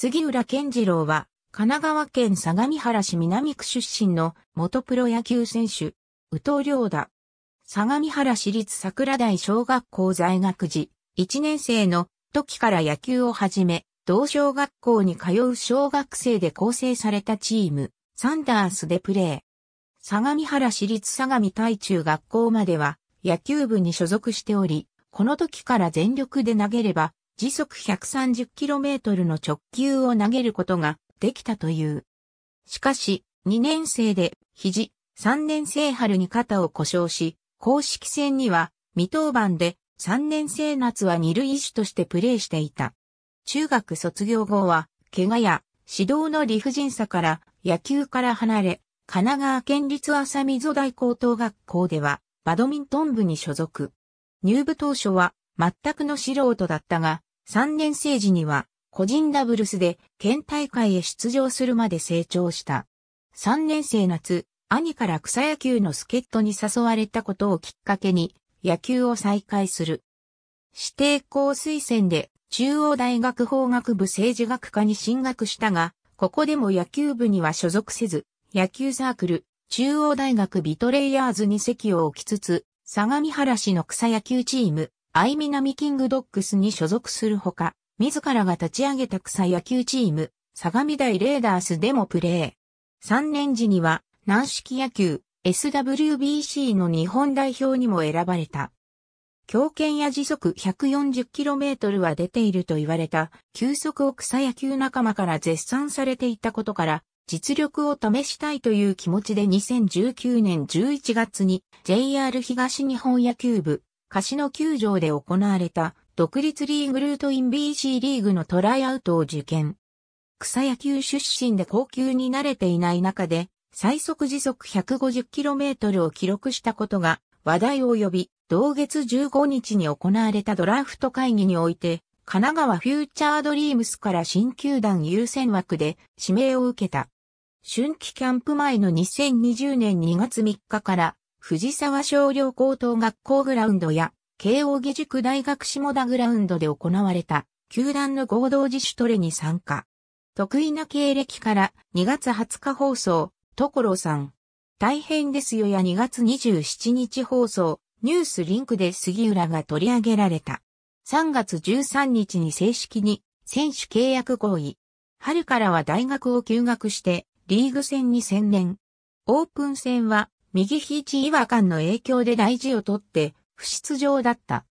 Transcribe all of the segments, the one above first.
杉浦健次郎は、神奈川県相模原市南区出身の元プロ野球選手、宇藤良だ。相模原市立桜台小学校在学時、1年生の時から野球を始め、同小学校に通う小学生で構成されたチーム、サンダースでプレー。相模原市立相模大中学校までは野球部に所属しており、この時から全力で投げれば時速 130km の直球を投げることができたという。しかし、2年生で肘、3年生春に肩を故障し、公式戦には未登板で3年生夏は二塁手としてプレーしていた。中学卒業後は、怪我や指導の理不尽さから野球から離れ、神奈川県立浅溝大高等学校ではバドミントン部に所属。入部当初は全くの素人だったが、3年生時には、個人ダブルスで県大会へ出場するまで成長した。3年生夏、兄から草野球の助っ人に誘われたことをきっかけに野球を再開する。指定校推薦で中央大学法学部政治学科に進学したが、ここでも野球部には所属せず、野球サークル、中央大学ビトレイヤーズに席を置きつつ、相模原市の草野球チーム、アイミナミキングドッグスに所属するほか、自らが立ち上げた草野球チーム、相模大レーダースでもプレー。3年時には、軟式野球、SWBC の日本代表にも選ばれた。強肩や時速 140km は出ていると言われた、球速を草野球仲間から絶賛されていたことから、実力を試したいという気持ちで2019年11月に JR 東日本野球部カシノ球場で行われた独立リーグルートイン BC リーグのトライアウトを受験。草野球出身で高級に慣れていない中で、最速時速 150km を記録したことが話題を呼び、同月15日に行われたドラフト会議において、神奈川フューチャードリームスから新球団優先枠で指名を受けた。春季キャンプ前の2020年2月3日から藤沢商業高等学校グラウンドや、慶応義塾大学下田グラウンドで行われた、球団の合同自主トレに参加。得意な経歴から2月20日放送、所さん。大変ですよや2月27日放送、ニュースリンクで杉浦が取り上げられた。3月13日に正式に選手契約合意。春からは大学を休学してリーグ戦に専念。オープン戦は右肘違和感の影響で大事をとって、不出場だった。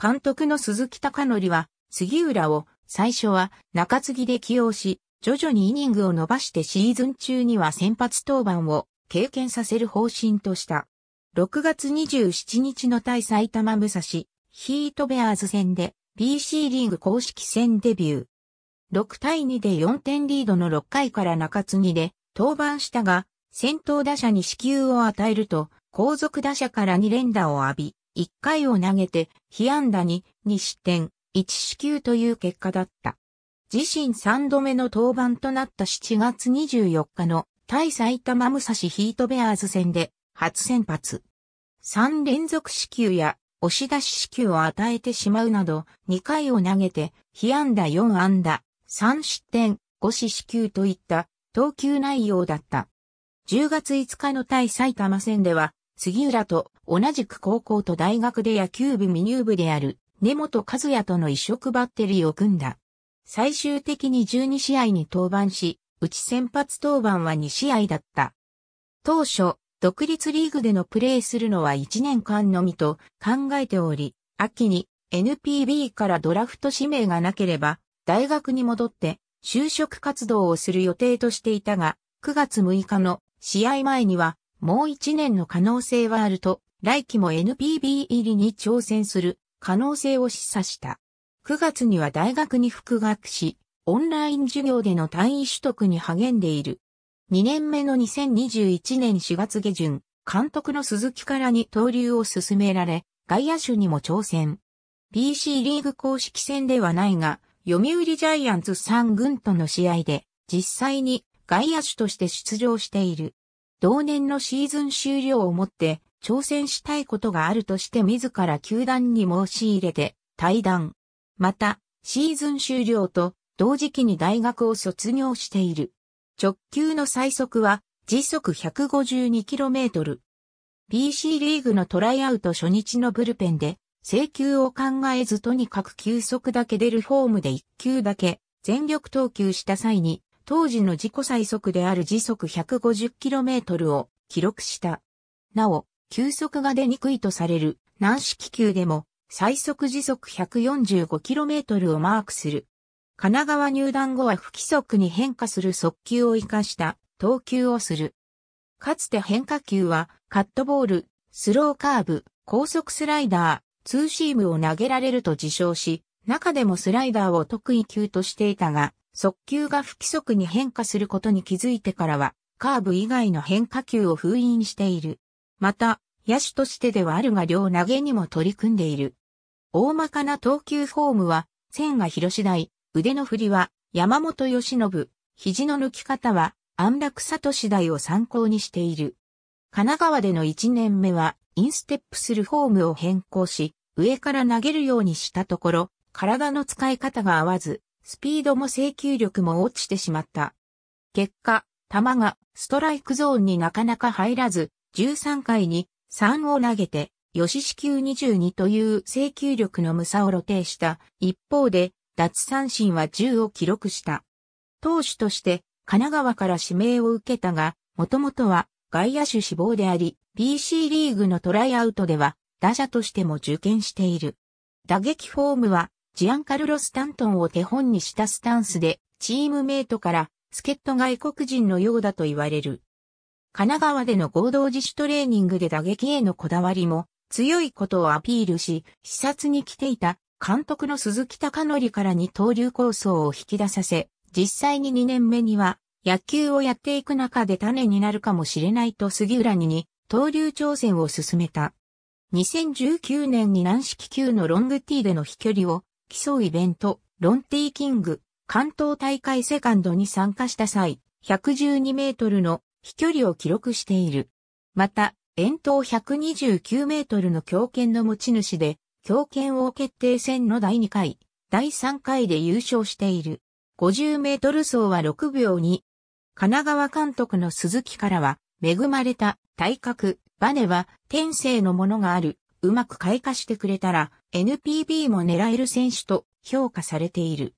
監督の鈴木隆則は、杉浦を最初は中継ぎで起用し、徐々にイニングを伸ばしてシーズン中には先発登板を経験させる方針とした。6月27日の対埼玉武蔵、ヒートベアーズ戦で BC リーグ公式戦デビュー。6対2で4点リードの6回から中継ぎで登板したが、先頭打者に死球を与えると、後続打者から2連打を浴び、1回を投げて、被安打に2失点、1死球という結果だった。自身3度目の登板となった7月24日の対埼玉武蔵ヒートベアーズ戦で初先発。3連続死球や押し出し死球を与えてしまうなど2回を投げて被安打4安打3失点5死死球といった投球内容だった。10月5日の対埼玉戦では、杉浦と同じく高校と大学で野球部未入部である根本和也との一色バッテリーを組んだ。最終的に12試合に登板し、うち先発登板は2試合だった。当初、独立リーグでのプレーするのは1年間のみと考えており、秋に NPB からドラフト指名がなければ、大学に戻って就職活動をする予定としていたが、9月6日の試合前には、もう一年の可能性はあると、来季も NPB 入りに挑戦する可能性を示唆した。9月には大学に復学し、オンライン授業での単位取得に励んでいる。2年目の2021年4月下旬、監督の鈴木からに投流を進められ、外野手にも挑戦。BC リーグ公式戦ではないが、読売ジャイアンツ3軍との試合で、実際に外野手として出場している。同年のシーズン終了をもって挑戦したいことがあるとして自ら球団に申し入れて退団。また、シーズン終了と同時期に大学を卒業している。直球の最速は時速 152km。p c リーグのトライアウト初日のブルペンで、制球を考えずとにかく球速だけ出るフォームで1球だけ全力投球した際に当時の自己最速である時速 150km を記録した。なお、球速が出にくいとされる軟式球でも最速時速 145km をマークする。神奈川入団後は不規則に変化する速球を活かした投球をする。かつて変化球はカットボール、スローカーブ、高速スライダー、ツーシームを投げられると自称し、中でもスライダーを得意球としていたが、速球が不規則に変化することに気づいてからは、カーブ以外の変化球を封印している。また、野手としてではあるが両投げにも取り組んでいる。大まかな投球フォームは、千賀広次第、腕の振りは山本由信、肘の抜き方は安楽里次第を参考にしている。神奈川での1年目は、インステップするフォームを変更し、上から投げるようにしたところ、体の使い方が合わず、スピードも制球力も落ちてしまった。結果、球がストライクゾーンになかなか入らず、13回に3を投げて、吉支球22という制球力の無差を露呈した一方で、脱三振は10を記録した。投手として神奈川から指名を受けたが、もともとは外野手志望であり、BC リーグのトライアウトでは打者としても受験している。打撃フォームはジアンカルロ・スタントンを手本にしたスタンスで、チームメイトから、助っ人外国人のようだと言われる。神奈川での合同自主トレーニングで打撃へのこだわりも強いことをアピールし、視察に来ていた監督の鈴木貴則から二刀流構想を引き出させ、実際に2年目には野球をやっていく中で種になるかもしれないと杉浦にに、刀流挑戦を進めた。2019年に軟式球のロングティーでの飛距離を競イベント、ロンティーキング、関東大会セカンドに参加した際、112メートルの飛距離を記録している。また、遠投129メートルの強肩の持ち主で、強肩王決定戦の第2回、第3回で優勝している。50メートル走は6秒2。神奈川監督の鈴木からは、恵まれた体格、バネは天性のものがあるうまく開花してくれたら NPB も狙える選手と評価されている。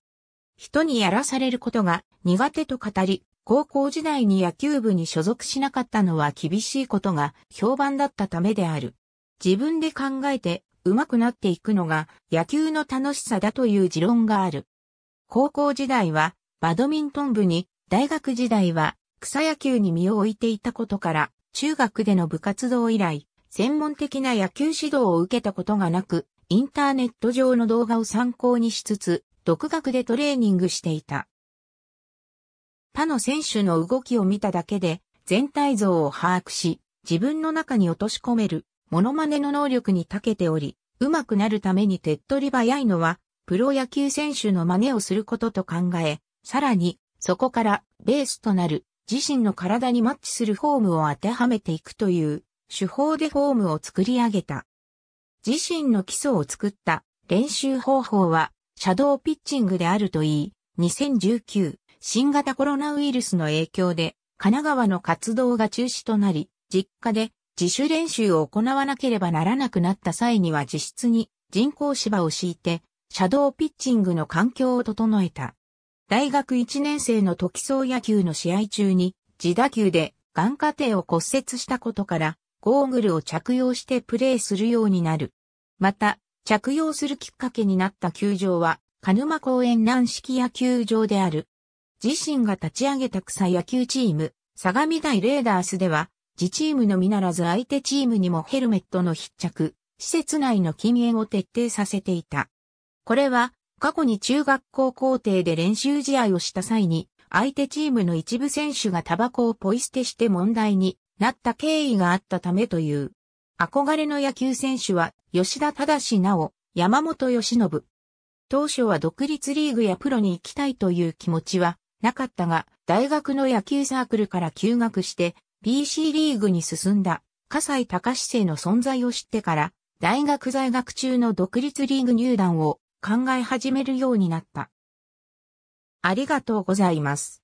人にやらされることが苦手と語り、高校時代に野球部に所属しなかったのは厳しいことが評判だったためである。自分で考えて上手くなっていくのが野球の楽しさだという持論がある。高校時代はバドミントン部に、大学時代は草野球に身を置いていたことから、中学での部活動以来、専門的な野球指導を受けたことがなく、インターネット上の動画を参考にしつつ、独学でトレーニングしていた。他の選手の動きを見ただけで、全体像を把握し、自分の中に落とし込める、モノマネの能力に長けており、上手くなるために手っ取り早いのは、プロ野球選手の真似をすることと考え、さらに、そこからベースとなる自身の体にマッチするフォームを当てはめていくという手法でフォームを作り上げた。自身の基礎を作った練習方法は、シャドーピッチングであるといい、2019新型コロナウイルスの影響で、神奈川の活動が中止となり、実家で自主練習を行わなければならなくなった際には自室に人工芝を敷いて、シャドーピッチングの環境を整えた。大学1年生の時総野球の試合中に、自打球で眼下底を骨折したことから、ゴーグルを着用してプレーするようになる。また、着用するきっかけになった球場は、鹿沼公園軟式野球場である。自身が立ち上げた草野球チーム、相模大レーダースでは、自チームのみならず相手チームにもヘルメットの必着、施設内の禁煙を徹底させていた。これは、過去に中学校校庭で練習試合をした際に、相手チームの一部選手がタバコをポイ捨てして問題になった経緯があったためという。憧れの野球選手は、吉田正直、山本義信。当初は独立リーグやプロに行きたいという気持ちはなかったが、大学の野球サークルから休学して、BC リーグに進んだ、笠西隆生の存在を知ってから、大学在学中の独立リーグ入団を考え始めるようになった。ありがとうございます。